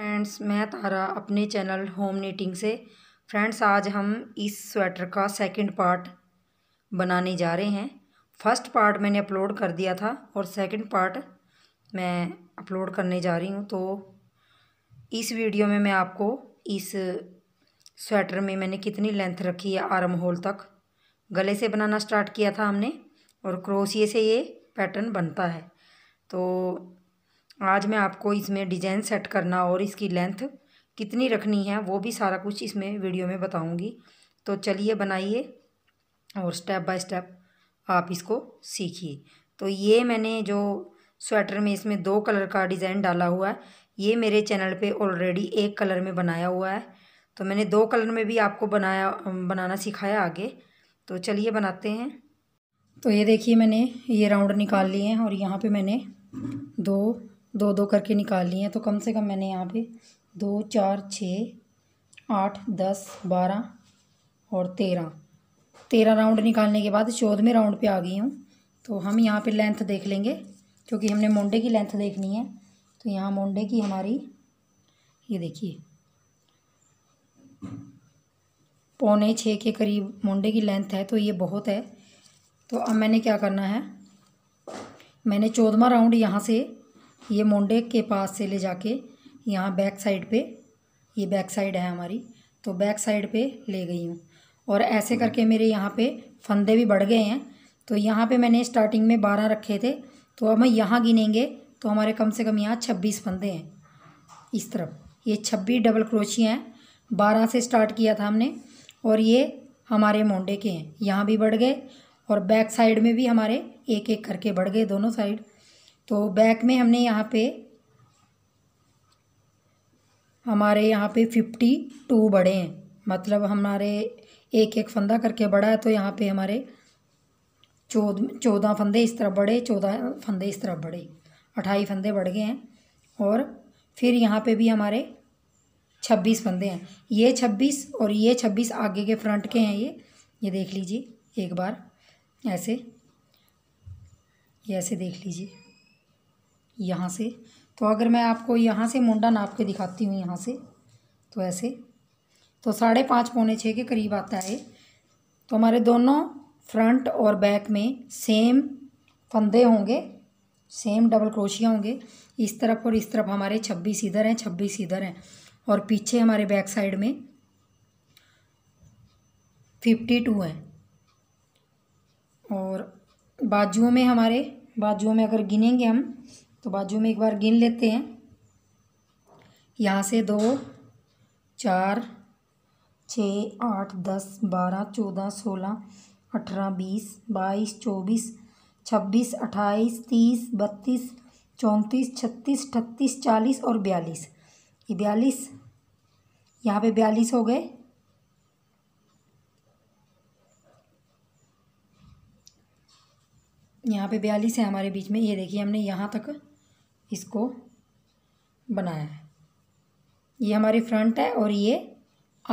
Friends मैं तारा अपने channel home knitting से फ्रेंड्स आज हम इस स्वेटर का सेकंड पार्ट बनाने जा रहे हैं फर्स्ट पार्ट मैंने अपलोड कर दिया था और सेकंड पार्ट मैं अपलोड करने जा रही हूँ तो इस वीडियो में मैं आपको इस स्वेटर में मैंने कितनी लेंथ रखी है आर्म होल तक गले से बनाना स्टार्ट किया था हमने और क्रोशिए से ये पैटर्न बनता है तो आज मैं आपको इसमें डिजाइन सेट करना और इसकी लेंथ कितनी रखनी है वो भी सारा कुछ इसमें वीडियो में बताऊंगी तो चलिए बनाइए और स्टेप बाय स्टेप आप इसको सीखिए तो ये मैंने जो स्वेटर में इसमें दो कलर का डिज़ाइन डाला हुआ है ये मेरे चैनल पे ऑलरेडी एक कलर में बनाया हुआ है तो मैंने दो कलर में भी आपको बनाया बनाना सिखाया आगे तो चलिए बनाते हैं तो ये देखिए मैंने ये राउंड निकाल लिए हैं और यहाँ पर मैंने दो दो दो करके निकाल लिए हैं तो कम से कम मैंने यहाँ पे दो चार छः आठ दस बारह और तेरह तेरह राउंड निकालने के बाद में राउंड पे आ गई हूँ तो हम यहाँ पे लेंथ देख लेंगे क्योंकि हमने मोंडे की लेंथ देखनी है तो यहाँ मोंडे की हमारी ये देखिए पौने छः के करीब मोंडे की लेंथ है तो ये बहुत है तो अब मैंने क्या करना है मैंने चौदवा राउंड यहाँ से ये मोंडे के पास से ले जाके यहाँ बैक साइड पे ये बैक साइड है हमारी तो बैक साइड पे ले गई हूँ और ऐसे हम्म। करके मेरे यहाँ पे फंदे भी बढ़ गए हैं तो यहाँ पे मैंने स्टार्टिंग में बारह रखे थे तो अब हम यहाँ गिनेंगे तो हमारे कम से कम यहाँ छब्बीस फंदे हैं इस तरफ ये छब्बीस डबल क्रोशिया हैं बारह से स्टार्ट किया था हमने और ये हमारे मोंडे के हैं यहाँ भी बढ़ गए और बैक साइड में भी हमारे एक एक करके बढ़ गए दोनों साइड तो बैक में हमने यहाँ पे हमारे यहाँ पे फिफ्टी टू बड़े हैं मतलब हमारे एक एक फंदा करके बड़ा है तो यहाँ पे हमारे चौदह चौदह फंदे इस तरफ बड़े चौदह फंदे इस तरफ बड़े अट्ठाईस फंदे बढ़ गए हैं और फिर यहाँ पे भी हमारे छब्बीस फंदे हैं ये छब्बीस और ये छब्बीस आगे के फ्रंट के हैं ये ये देख लीजिए एक बार ऐसे ये ऐसे देख लीजिए यहाँ से तो अगर मैं आपको यहाँ से मुंडा नाप के दिखाती हूँ यहाँ से तो ऐसे तो साढ़े पाँच पौने छः के करीब आता है तो हमारे दोनों फ्रंट और बैक में सेम फंदे होंगे सेम डबल क्रोशिया होंगे इस तरफ और इस तरफ हमारे छब्बीस इधर हैं छब्बीस इधर हैं और पीछे हमारे बैक साइड में फिफ्टी टू हैं और बाजुओं में हमारे बाजुओं में अगर गिनेंगे हम तो बाजू में एक बार गिन लेते हैं यहाँ से दो चार छ आठ दस बारह चौदह सोलह अठारह बीस बाईस चौबीस छब्बीस अट्ठाईस तीस बत्तीस चौंतीस छत्तीस अठतीस चालीस और बयालीस ये बयालीस यहाँ पे बयालीस हो गए यहाँ पे बयालीस है हमारे बीच में ये देखिए हमने यहाँ तक इसको बनाया है ये हमारी फ्रंट है और ये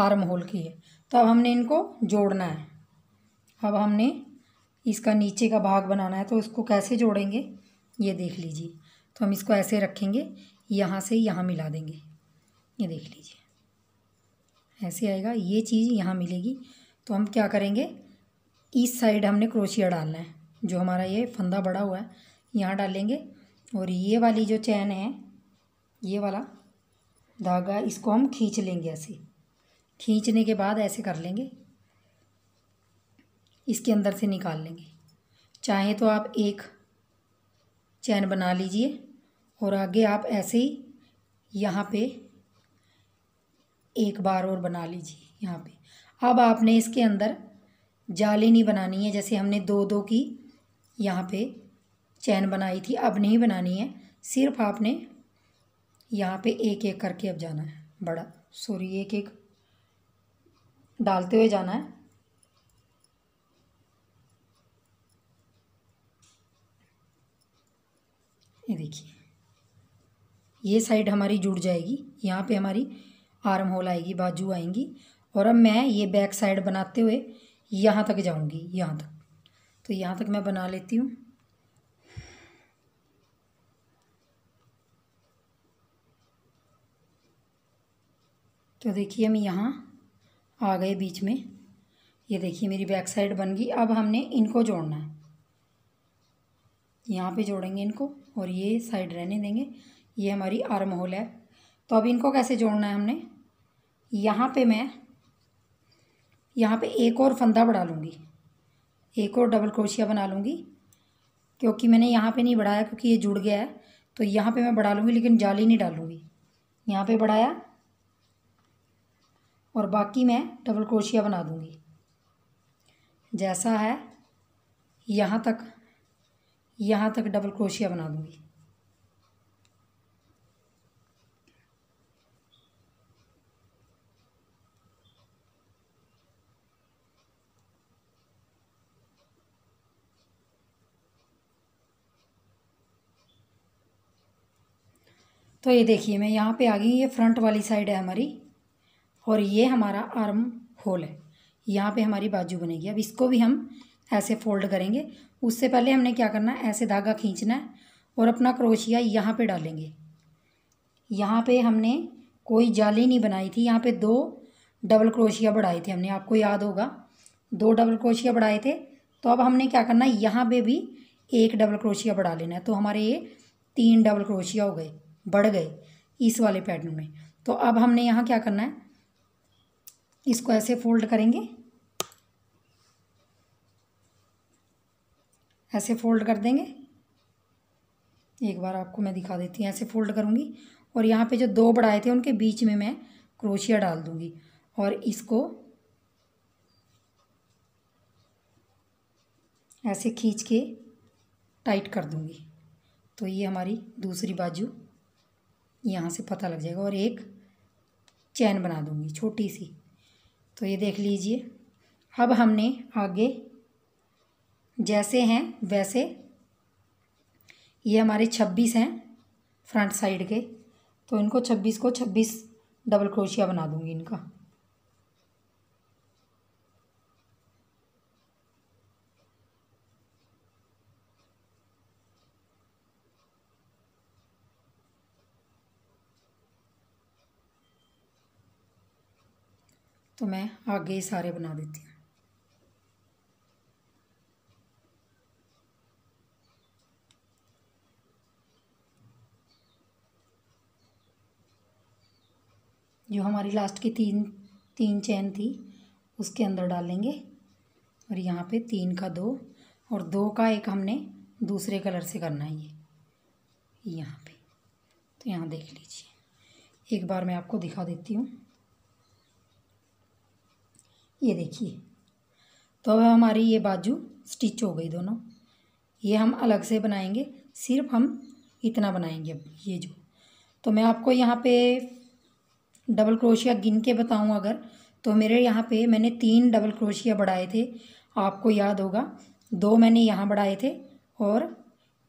आर्म होल की है तो अब हमने इनको जोड़ना है अब हमने इसका नीचे का भाग बनाना है तो इसको कैसे जोड़ेंगे ये देख लीजिए तो हम इसको ऐसे रखेंगे यहाँ से यहाँ मिला देंगे ये देख लीजिए ऐसे आएगा ये चीज़ यहाँ मिलेगी तो हम क्या करेंगे इस साइड हमने क्रोशिया डालना है जो हमारा ये फंदा बड़ा हुआ है यहाँ डालेंगे और ये वाली जो चैन है ये वाला धागा इसको हम खींच लेंगे ऐसे खींचने के बाद ऐसे कर लेंगे इसके अंदर से निकाल लेंगे चाहे तो आप एक चैन बना लीजिए और आगे आप ऐसे ही यहाँ पे एक बार और बना लीजिए यहाँ पे अब आपने इसके अंदर जाली नहीं बनानी है जैसे हमने दो दो की यहाँ पे चैन बनाई थी अब नहीं बनानी है सिर्फ आपने यहाँ पे एक एक करके अब जाना है बड़ा सॉरी एक एक डालते हुए जाना है ये देखिए ये साइड हमारी जुड़ जाएगी यहाँ पे हमारी आर्म होल आएगी बाजू आएंगी और अब मैं ये बैक साइड बनाते हुए यहाँ तक जाऊँगी यहाँ तक तो यहाँ तक मैं बना लेती हूँ तो देखिए हम यहाँ आ गए बीच में ये देखिए मेरी बैक साइड बन गई अब हमने इनको जोड़ना है यहाँ पे जोड़ेंगे इनको और ये साइड रहने देंगे ये हमारी आर्म होल है तो अब इनको कैसे जोड़ना है हमने यहाँ पे मैं यहाँ पे एक और फंदा बढ़ा लूँगी एक और डबल क्रोशिया बना लूँगी क्योंकि मैंने यहाँ पे नहीं बढ़ाया क्योंकि ये जुड़ गया है तो यहाँ पे मैं बढ़ा लूँगी लेकिन जाली नहीं डालूँगी यहाँ पे बढ़ाया और बाकी मैं डबल क्रोशिया बना दूंगी जैसा है यहाँ तक यहाँ तक डबल क्रोशिया बना दूंगी तो ये देखिए मैं यहाँ पे आ गई ये फ्रंट वाली साइड है हमारी और ये हमारा आर्म होल है यहाँ पे हमारी बाजू बनेगी अब इसको भी हम ऐसे फोल्ड करेंगे उससे पहले हमने क्या करना है ऐसे धागा खींचना है और अपना क्रोशिया यहाँ पे डालेंगे यहाँ पे हमने कोई जाली नहीं बनाई थी यहाँ पे दो डबल क्रोशिया बढ़ाए थे हमने आपको याद होगा दो डबल क्रोशिया बढ़ाए थे तो अब हमने क्या करना है यहाँ पर भी एक डबल क्रोशिया बढ़ा लेना है तो हमारे ये तीन डबल क्रोशिया हो गए बढ़ गए इस वाले पैटर्न में तो अब हमने यहाँ क्या करना है इसको ऐसे फोल्ड करेंगे ऐसे फोल्ड कर देंगे एक बार आपको मैं दिखा देती हूँ ऐसे फोल्ड करूँगी और यहाँ पे जो दो बढ़ाए थे उनके बीच में मैं क्रोशिया डाल दूँगी और इसको ऐसे खींच के टाइट कर दूँगी तो ये हमारी दूसरी बाजू यहाँ से पता लग जाएगा और एक चैन बना दूँगी छोटी सी तो ये देख लीजिए अब हमने आगे जैसे हैं वैसे ये हमारे छब्बीस हैं फ्रंट साइड के तो इनको छब्बीस को छब्बीस डबल क्रोशिया बना दूंगी इनका तो मैं आगे ही सारे बना देती हूँ जो हमारी लास्ट की तीन तीन चैन थी उसके अंदर डालेंगे और यहाँ पे तीन का दो और दो का एक हमने दूसरे कलर से करना है ये यहाँ पे तो यहाँ देख लीजिए एक बार मैं आपको दिखा देती हूँ ये देखिए तो अब हमारी ये बाजू स्टिच हो गई दोनों ये हम अलग से बनाएंगे सिर्फ हम इतना बनाएंगे अब ये जो तो मैं आपको यहाँ पे डबल क्रोशिया गिन के बताऊँ अगर तो मेरे यहाँ पे मैंने तीन डबल क्रोशिया बढ़ाए थे आपको याद होगा दो मैंने यहाँ बढ़ाए थे और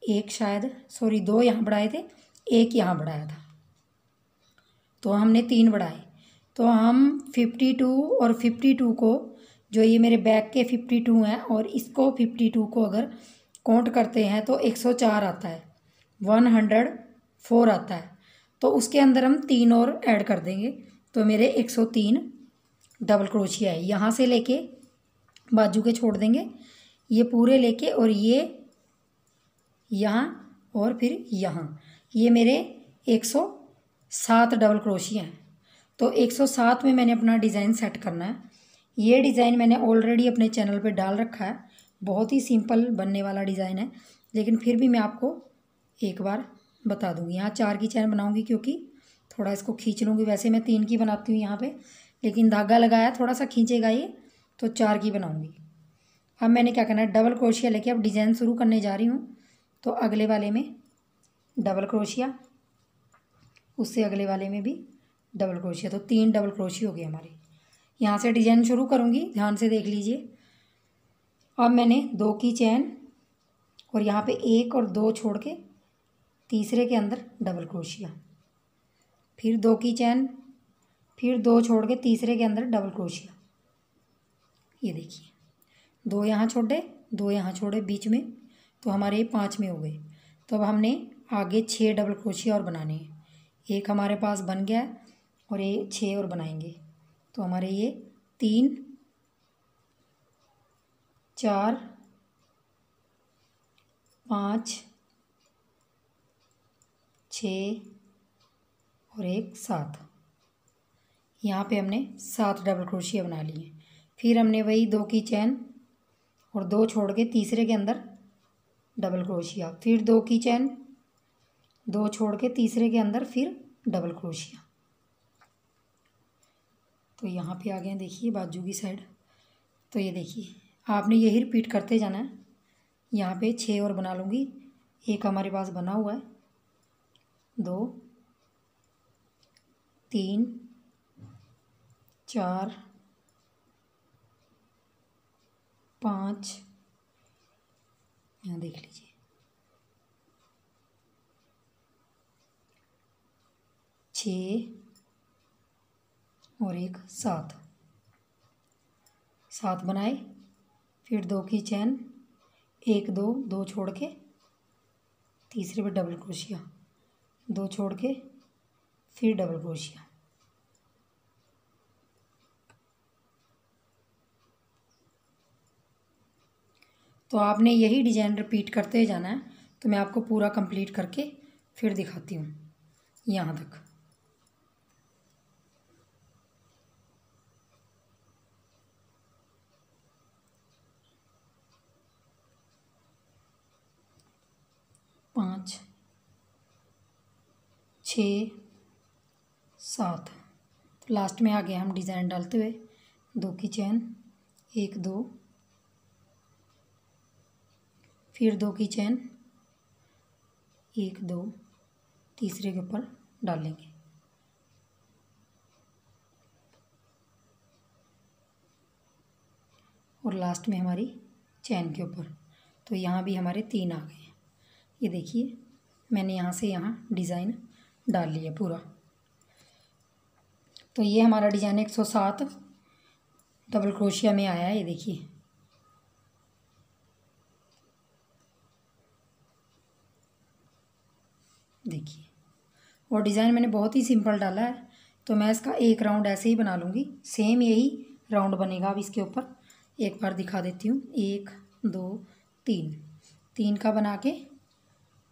एक शायद सॉरी दो यहाँ बढ़ाए थे एक यहाँ बढ़ाया था तो हमने तीन बढ़ाए तो हम 52 और 52 को जो ये मेरे बैक के 52 हैं और इसको 52 को अगर काउंट करते हैं तो 104 आता है 104 आता है तो उसके अंदर हम तीन और ऐड कर देंगे तो मेरे 103 डबल क्रोशिया है यहाँ से लेके बाजू के छोड़ देंगे ये पूरे लेके और ये यहाँ और फिर यहाँ ये मेरे एक सौ सात डबल क्रोशिया हैं तो 107 में मैंने अपना डिज़ाइन सेट करना है ये डिज़ाइन मैंने ऑलरेडी अपने चैनल पे डाल रखा है बहुत ही सिंपल बनने वाला डिज़ाइन है लेकिन फिर भी मैं आपको एक बार बता दूँगी यहाँ चार की चैन बनाऊँगी क्योंकि थोड़ा इसको खींच लूँगी वैसे मैं तीन की बनाती हूँ यहाँ पर लेकिन धागा लगाया थोड़ा सा खींचेगा ये तो चार की बनाऊँगी अब मैंने क्या करना है डबल क्रोशिया लेके अब डिज़ाइन शुरू करने जा रही हूँ तो अगले वाले में डबल क्रोशिया उससे अगले वाले में भी डबल क्रोशिया तो तीन डबल क्रोशिया हो गए हमारे यहाँ से डिजाइन शुरू करूँगी ध्यान से देख लीजिए अब मैंने दो की चैन और यहाँ पे एक और दो छोड़ के तीसरे के अंदर डबल क्रोशिया फिर दो की चैन फिर दो छोड़ के तीसरे के अंदर डबल क्रोशिया ये देखिए दो यहाँ छोड़े दो यहाँ छोड़े बीच में तो हमारे पाँच में हो गए तो अब हमने आगे छः डबल क्रोशिया और बनाने हैं एक हमारे पास बन गया है और ये छः और बनाएंगे तो हमारे ये तीन चार पाँच छ और एक सात यहाँ पे हमने सात डबल क्रोशिया बना लिए फिर हमने वही दो की चैन और दो छोड़ के तीसरे के अंदर डबल क्रोशिया फिर दो की चैन दो छोड़ के तीसरे के अंदर फिर डबल क्रोशिया तो यहाँ पे आ गए हैं देखिए बाजू की साइड तो ये देखिए आपने यही रिपीट करते जाना है यहाँ पे छः और बना लूँगी एक हमारे पास बना हुआ है दो तीन चार पाँच यहाँ देख लीजिए छः और एक सात सात बनाए फिर दो की चैन एक दो दो छोड़ के तीसरे पर डबल क्रोशिया दो छोड़ के फिर डबल क्रोशिया तो आपने यही डिजाइन रिपीट करते जाना है तो मैं आपको पूरा कंप्लीट करके फिर दिखाती हूँ यहाँ तक पाँच छ सात तो लास्ट में आ गया हम डिज़ाइन डालते हुए दो की चैन एक दो फिर दो की चैन एक दो तीसरे के ऊपर डालेंगे और लास्ट में हमारी चैन के ऊपर तो यहाँ भी हमारे तीन आ गए ये देखिए मैंने यहाँ से यहाँ डिज़ाइन डाल लिया पूरा तो ये हमारा डिज़ाइन एक सौ सात डबल क्रोशिया में आया है ये देखिए देखिए और डिज़ाइन मैंने बहुत ही सिंपल डाला है तो मैं इसका एक राउंड ऐसे ही बना लूँगी सेम यही राउंड बनेगा अब इसके ऊपर एक बार दिखा देती हूँ एक दो तीन तीन का बना के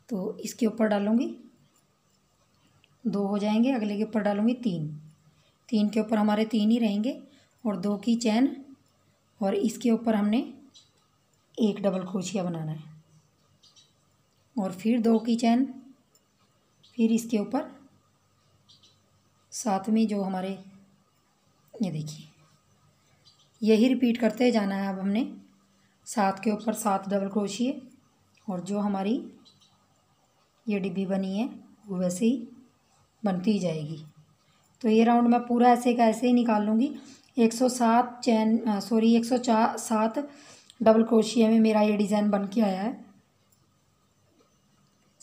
तो इसके ऊपर डालूँगी दो हो जाएंगे अगले के ऊपर डालूँगी तीन तीन के ऊपर हमारे तीन ही रहेंगे और दो की चैन और इसके ऊपर हमने एक डबल क्रोशिया बनाना है और फिर दो की चैन फिर इसके ऊपर साथ में जो हमारे ये देखिए यही रिपीट करते जाना है अब हमने सात के ऊपर सात डबल क्रोशिए और जो हमारी ये डिब्बी बनी है वो वैसे ही बनती ही जाएगी तो ये राउंड मैं पूरा ऐसे का ऐसे ही निकाल लूँगी 107 चैन सॉरी एक सौ चार सात डबल क्रोशिया में मेरा ये डिज़ाइन बन के आया है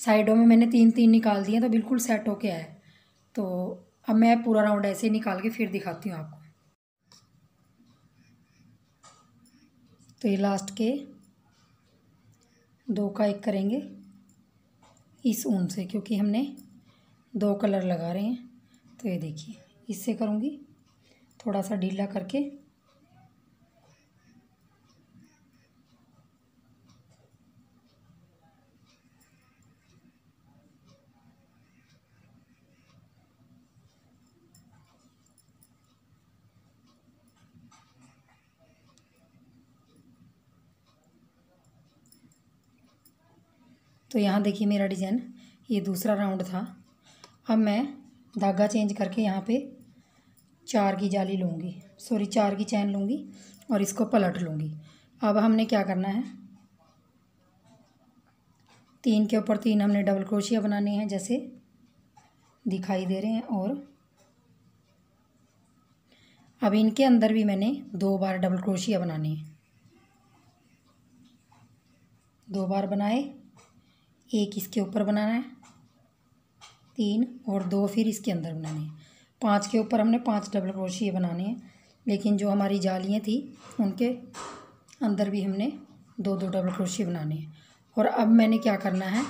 साइडों में मैंने तीन तीन निकाल दिए तो बिल्कुल सेट होके आया है तो अब मैं पूरा राउंड ऐसे ही निकाल के फिर दिखाती हूँ आपको तो ये लास्ट के दो का एक करेंगे इस ऊन से क्योंकि हमने दो कलर लगा रहे हैं तो ये देखिए इससे करूँगी थोड़ा सा ढीला करके तो यहाँ देखिए मेरा डिज़ाइन ये दूसरा राउंड था अब मैं धागा चेंज करके यहाँ पे चार की जाली लूँगी सॉरी चार की चैन लूँगी और इसको पलट लूँगी अब हमने क्या करना है तीन के ऊपर तीन हमने डबल क्रोशिया बनाने हैं जैसे दिखाई दे रहे हैं और अब इनके अंदर भी मैंने दो बार डबल क्रोशिया बनाने हैं दो बार बनाए एक इसके ऊपर बनाना है तीन और दो फिर इसके अंदर बनाने हैं पाँच के ऊपर हमने पाँच डबल क्रोशिए बनाने हैं लेकिन जो हमारी जालियाँ थी उनके अंदर भी हमने दो दो डबल क्रोशिए बनाने हैं और अब मैंने क्या करना है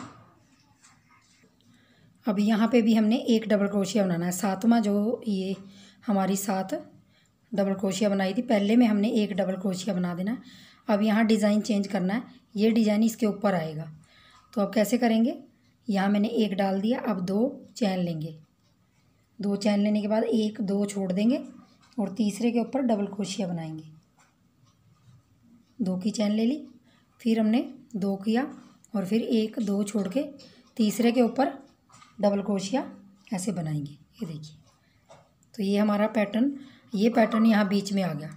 अब यहाँ पे भी हमने एक डबल क्रोशिया बनाना है सातवां जो ये हमारी सात डबल क्रोशिया बनाई थी पहले में हमने एक डबल क्रोशिया बना देना अब यहाँ डिज़ाइन चेंज करना है ये डिज़ाइन इसके ऊपर आएगा तो अब कैसे करेंगे यहाँ मैंने एक डाल दिया अब दो चैन लेंगे दो चैन लेने के बाद एक दो छोड़ देंगे और तीसरे के ऊपर डबल क्रोशिया बनाएंगे दो की चैन ले ली फिर हमने दो किया और फिर एक दो छोड़ के तीसरे के ऊपर डबल क्रोशिया ऐसे बनाएंगे ये देखिए तो ये हमारा पैटर्न ये पैटर्न यहाँ बीच में आ गया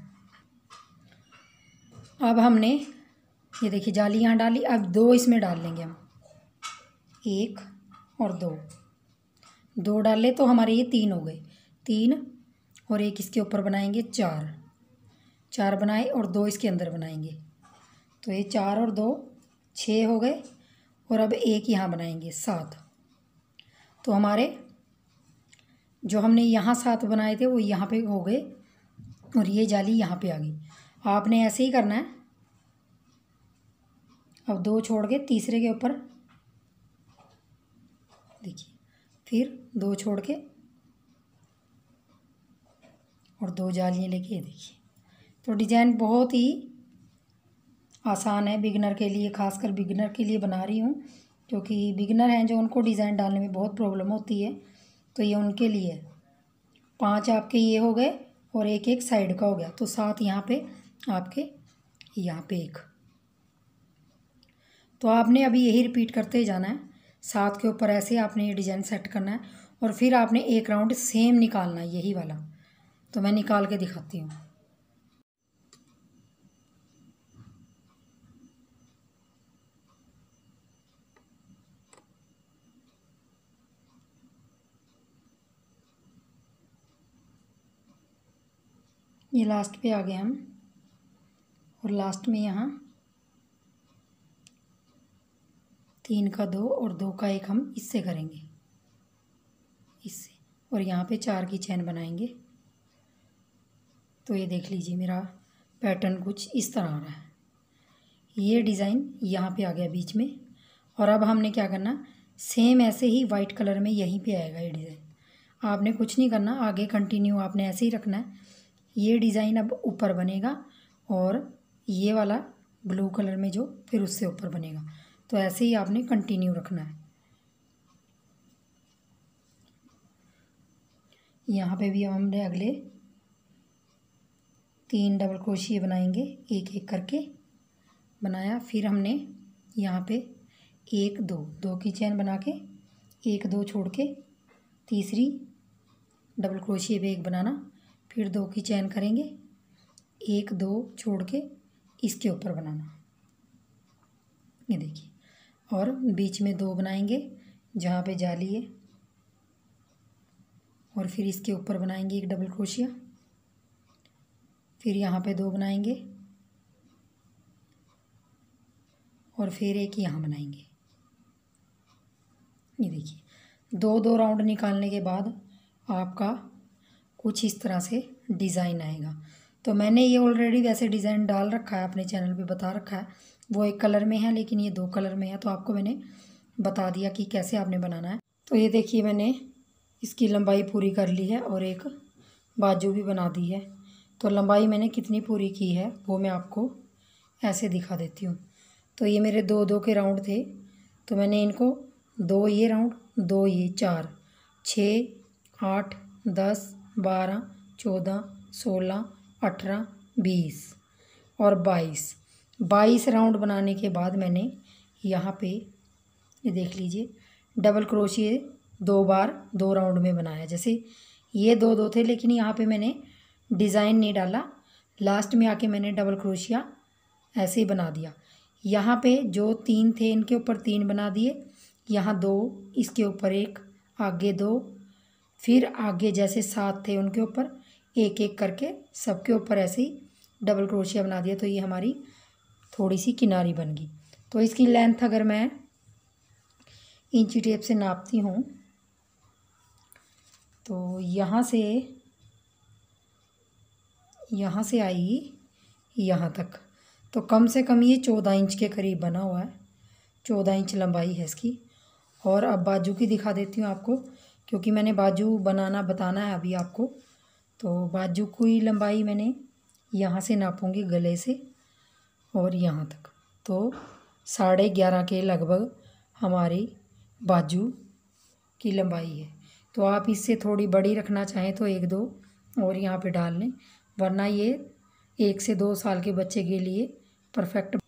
अब हमने ये देखिए जाली यहाँ डाली अब दो इसमें डाल लेंगे हम एक और दो दो डाले तो हमारे ये तीन हो गए तीन और एक इसके ऊपर बनाएंगे चार चार बनाए और दो इसके अंदर बनाएंगे तो ये चार और दो छः हो गए और अब एक यहाँ बनाएंगे सात तो हमारे जो हमने यहाँ सात बनाए थे वो यहाँ पे हो गए और ये जाली यहाँ पे आ गई आपने ऐसे ही करना है अब दो छोड़ के तीसरे के ऊपर देखिए फिर दो छोड़ के और दो जालियाँ लेके देखिए तो डिज़ाइन बहुत ही आसान है बिगनर के लिए खासकर बिगनर के लिए बना रही हूँ क्योंकि बिगनर हैं जो उनको डिज़ाइन डालने में बहुत प्रॉब्लम होती है तो ये उनके लिए पांच पाँच आपके ये हो गए और एक एक साइड का हो गया तो सात यहाँ पे आपके यहाँ पे एक तो आपने अभी यही रिपीट करते जाना है सात के ऊपर ऐसे आपने ये डिज़ाइन सेट करना है और फिर आपने एक राउंड सेम निकालना है यही वाला तो मैं निकाल के दिखाती हूँ ये लास्ट पे आ गए हम और लास्ट में यहाँ तीन का दो और दो का एक हम इससे करेंगे इससे और यहाँ पे चार की चैन बनाएंगे तो ये देख लीजिए मेरा पैटर्न कुछ इस तरह आ रहा है ये डिज़ाइन यहाँ पे आ गया बीच में और अब हमने क्या करना सेम ऐसे ही वाइट कलर में यहीं पे आएगा ये डिज़ाइन आपने कुछ नहीं करना आगे कंटिन्यू आपने ऐसे ही रखना है ये डिज़ाइन अब ऊपर बनेगा और ये वाला ब्लू कलर में जो फिर उससे ऊपर बनेगा तो ऐसे ही आपने कंटिन्यू रखना है यहाँ पे भी हमने अगले तीन डबल क्रोशिए बनाएंगे एक एक करके बनाया फिर हमने यहाँ पे एक दो दो की चैन बना के एक दो छोड़ के तीसरी डबल क्रोशिए पे एक बनाना फिर दो की चैन करेंगे एक दो छोड़ के इसके ऊपर बनाना ये देखिए और बीच में दो बनाएंगे जहाँ पे जाली है और फिर इसके ऊपर बनाएंगे एक डबल क्रोशिया फिर यहाँ पे दो बनाएंगे और फिर एक यहाँ बनाएंगे ये देखिए दो दो राउंड निकालने के बाद आपका कुछ इस तरह से डिज़ाइन आएगा तो मैंने ये ऑलरेडी वैसे डिज़ाइन डाल रखा है अपने चैनल पे बता रखा है वो एक कलर में है लेकिन ये दो कलर में है तो आपको मैंने बता दिया कि कैसे आपने बनाना है तो ये देखिए मैंने इसकी लंबाई पूरी कर ली है और एक बाजू भी बना दी है तो लंबाई मैंने कितनी पूरी की है वो मैं आपको ऐसे दिखा देती हूँ तो ये मेरे दो दो के राउंड थे तो मैंने इनको दो ये राउंड दो ये चार छ आठ दस बारह चौदह सोलह अठारह बीस और बाईस बाईस राउंड बनाने के बाद मैंने यहाँ पे ये देख लीजिए डबल क्रोशिए दो बार दो राउंड में बनाया जैसे ये दो दो थे लेकिन यहाँ पे मैंने डिज़ाइन नहीं डाला लास्ट में आके मैंने डबल क्रोशिया ऐसे ही बना दिया यहाँ पे जो तीन थे इनके ऊपर तीन बना दिए यहाँ दो इसके ऊपर एक आगे दो फिर आगे जैसे सात थे उनके ऊपर एक एक करके सबके ऊपर ऐसे ही डबल क्रोशिया बना दिया तो ये हमारी थोड़ी सी किनारी बन गई तो इसकी लेंथ अगर मैं इंची टेप से नापती हूँ तो यहाँ से यहाँ से आई यहाँ तक तो कम से कम ये चौदह इंच के करीब बना हुआ है चौदह इंच लंबाई है इसकी और अब बाजू की दिखा देती हूँ आपको क्योंकि मैंने बाजू बनाना बताना है अभी आपको तो बाजू की लंबाई मैंने यहाँ से नापूंगी गले से और यहाँ तक तो साढ़े ग्यारह के लगभग हमारी बाजू की लंबाई है तो आप इससे थोड़ी बड़ी रखना चाहें तो एक दो और यहाँ पे डाल लें वरना ये एक से दो साल के बच्चे के लिए परफेक्ट